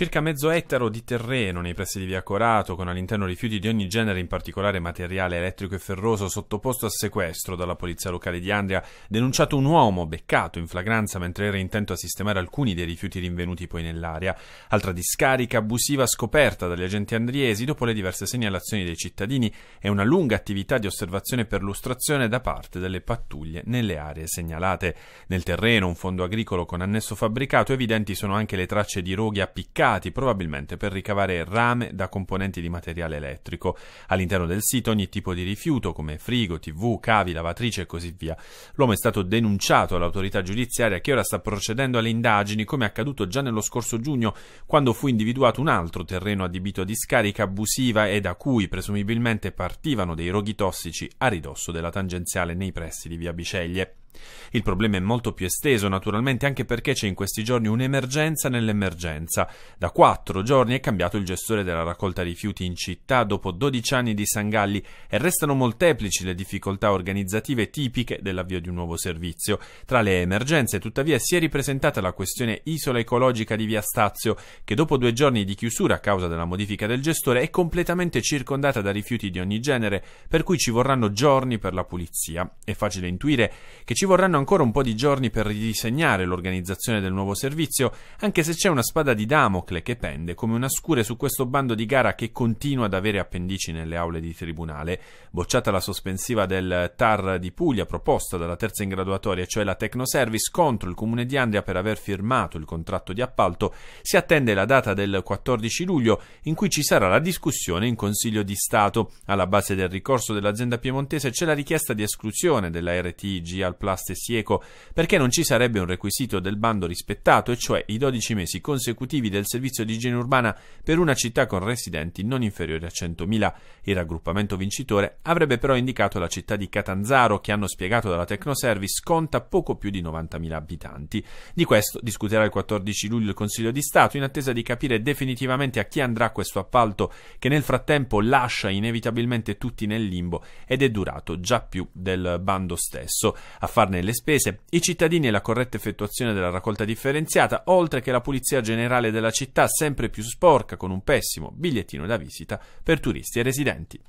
Circa mezzo ettaro di terreno nei pressi di via Corato, con all'interno rifiuti di ogni genere, in particolare materiale elettrico e ferroso, sottoposto a sequestro dalla polizia locale di Andria, denunciato un uomo beccato in flagranza mentre era intento a sistemare alcuni dei rifiuti rinvenuti poi nell'area. Altra discarica abusiva scoperta dagli agenti andriesi dopo le diverse segnalazioni dei cittadini e una lunga attività di osservazione e perlustrazione da parte delle pattuglie nelle aree segnalate. Nel terreno, un fondo agricolo con annesso fabbricato, evidenti sono anche le tracce di roghi appiccati impiegati probabilmente per ricavare rame da componenti di materiale elettrico. All'interno del sito ogni tipo di rifiuto come frigo, tv, cavi, lavatrice e così via. L'uomo è stato denunciato all'autorità giudiziaria che ora sta procedendo alle indagini come accaduto già nello scorso giugno quando fu individuato un altro terreno adibito a discarica abusiva e da cui presumibilmente partivano dei roghi tossici a ridosso della tangenziale nei pressi di via Biceglie. Il problema è molto più esteso, naturalmente, anche perché c'è in questi giorni un'emergenza nell'emergenza. Da quattro giorni è cambiato il gestore della raccolta rifiuti in città dopo 12 anni di sangalli e restano molteplici le difficoltà organizzative tipiche dell'avvio di un nuovo servizio. Tra le emergenze, tuttavia, si è ripresentata la questione isola ecologica di Via Stazio, che dopo due giorni di chiusura a causa della modifica del gestore è completamente circondata da rifiuti di ogni genere, per cui ci vorranno giorni per la pulizia. È facile intuire che ci ci vorranno ancora un po' di giorni per ridisegnare l'organizzazione del nuovo servizio, anche se c'è una spada di Damocle che pende come una scure su questo bando di gara che continua ad avere appendici nelle aule di tribunale. Bocciata la sospensiva del TAR di Puglia proposta dalla terza in graduatoria, cioè la Tecnoservice, contro il comune di Andria per aver firmato il contratto di appalto, si attende la data del 14 luglio in cui ci sarà la discussione in Consiglio di Stato. Alla base del ricorso dell'azienda piemontese c'è la richiesta di esclusione della RTG al Plan parlasse sieco, perché non ci sarebbe un requisito del bando rispettato, e cioè i 12 mesi consecutivi del servizio di igiene urbana per una città con residenti non inferiori a 100.000. Il raggruppamento vincitore avrebbe però indicato la città di Catanzaro, che hanno spiegato dalla Tecnoservice conta poco più di 90.000 abitanti. Di questo discuterà il 14 luglio il Consiglio di Stato, in attesa di capire definitivamente a chi andrà questo appalto, che nel frattempo lascia inevitabilmente tutti nel limbo ed è durato già più del bando stesso. A farne le spese, i cittadini e la corretta effettuazione della raccolta differenziata, oltre che la pulizia generale della città sempre più sporca con un pessimo bigliettino da visita per turisti e residenti.